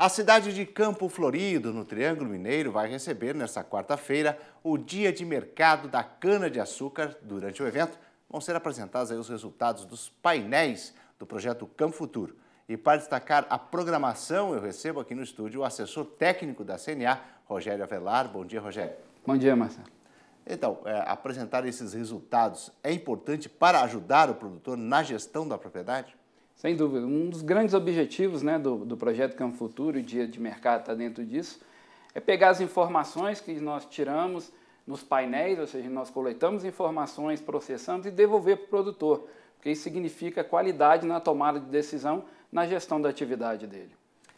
A cidade de Campo Florido, no Triângulo Mineiro, vai receber nesta quarta-feira o Dia de Mercado da Cana-de-Açúcar. Durante o evento, vão ser apresentados os resultados dos painéis do projeto Campo Futuro. E para destacar a programação, eu recebo aqui no estúdio o assessor técnico da CNA, Rogério Avelar. Bom dia, Rogério. Bom dia, Marcelo. Então, é, apresentar esses resultados é importante para ajudar o produtor na gestão da propriedade? Sem dúvida. Um dos grandes objetivos né, do, do projeto Campo Futuro, o Dia de Mercado está dentro disso, é pegar as informações que nós tiramos nos painéis, ou seja, nós coletamos informações, processamos e devolver para o produtor, porque isso significa qualidade na tomada de decisão, na gestão da atividade dele.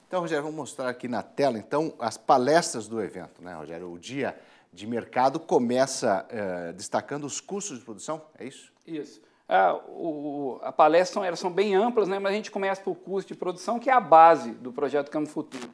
Então, Rogério, vamos mostrar aqui na tela, então, as palestras do evento, né, Rogério? O Dia de Mercado começa eh, destacando os custos de produção, é isso? Isso a, ah, o, a palestra são, elas são bem amplas, né? mas a gente começa pelo curso de produção, que é a base do projeto Campo Futuro.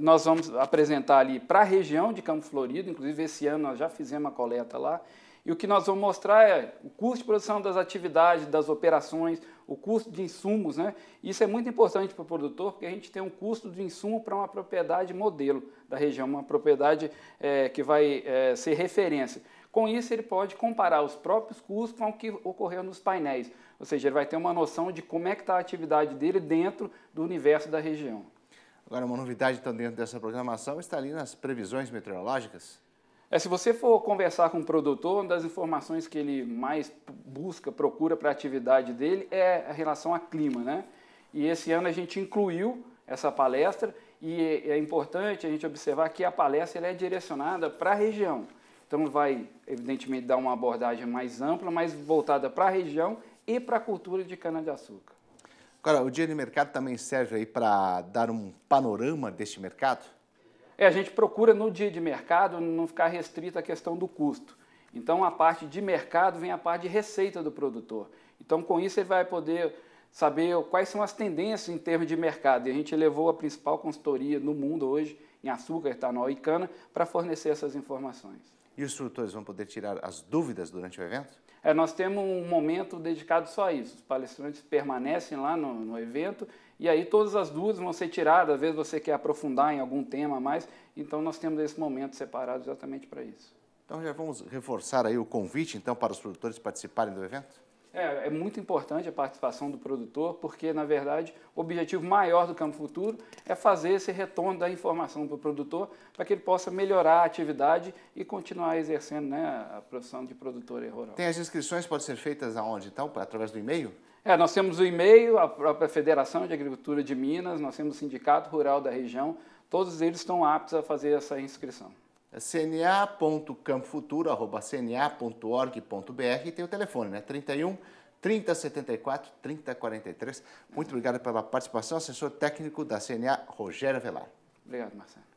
Nós vamos apresentar ali para a região de Campo Florido, inclusive esse ano nós já fizemos a coleta lá, e o que nós vamos mostrar é o custo de produção das atividades, das operações, o custo de insumos. Né? Isso é muito importante para o produtor, porque a gente tem um custo de insumo para uma propriedade modelo da região, uma propriedade é, que vai é, ser referência. Com isso, ele pode comparar os próprios custos com o que ocorreu nos painéis, ou seja, ele vai ter uma noção de como é que está a atividade dele dentro do universo da região. Agora, uma novidade então dentro dessa programação está ali nas previsões meteorológicas? É, se você for conversar com o produtor, uma das informações que ele mais busca, procura para a atividade dele é a relação a clima, né? E esse ano a gente incluiu essa palestra e é, é importante a gente observar que a palestra é direcionada para a região. Então vai, evidentemente, dar uma abordagem mais ampla, mais voltada para a região e para a cultura de cana-de-açúcar. Agora, o dia de mercado também serve aí para dar um panorama deste mercado? É, a gente procura no dia de mercado não ficar restrita à questão do custo. Então, a parte de mercado vem a parte de receita do produtor. Então, com isso, ele vai poder saber quais são as tendências em termos de mercado. E a gente levou a principal consultoria no mundo hoje em açúcar, etanol e cana, para fornecer essas informações. E os instrutores vão poder tirar as dúvidas durante o evento? É, nós temos um momento dedicado só a isso. Os palestrantes permanecem lá no, no evento e aí todas as dúvidas vão ser tiradas. Às vezes você quer aprofundar em algum tema a mais, então nós temos esse momento separado exatamente para isso. Então já vamos reforçar aí o convite então para os produtores participarem do evento? É, é muito importante a participação do produtor, porque, na verdade, o objetivo maior do Campo Futuro é fazer esse retorno da informação para o produtor, para que ele possa melhorar a atividade e continuar exercendo né, a profissão de produtor rural. Tem as inscrições, podem ser feitas aonde, então? Através do e-mail? É, nós temos o e-mail, a própria Federação de Agricultura de Minas, nós temos o Sindicato Rural da região, todos eles estão aptos a fazer essa inscrição cna.campofuturo.cna.org.br e tem o telefone, né? 31 3074 3043. Muito obrigado pela participação, assessor técnico da CNA, Rogério Velar. Obrigado, Marcelo.